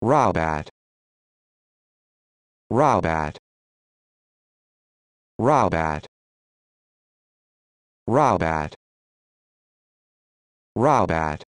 Robat. Robat. Robat. Robat. Robat.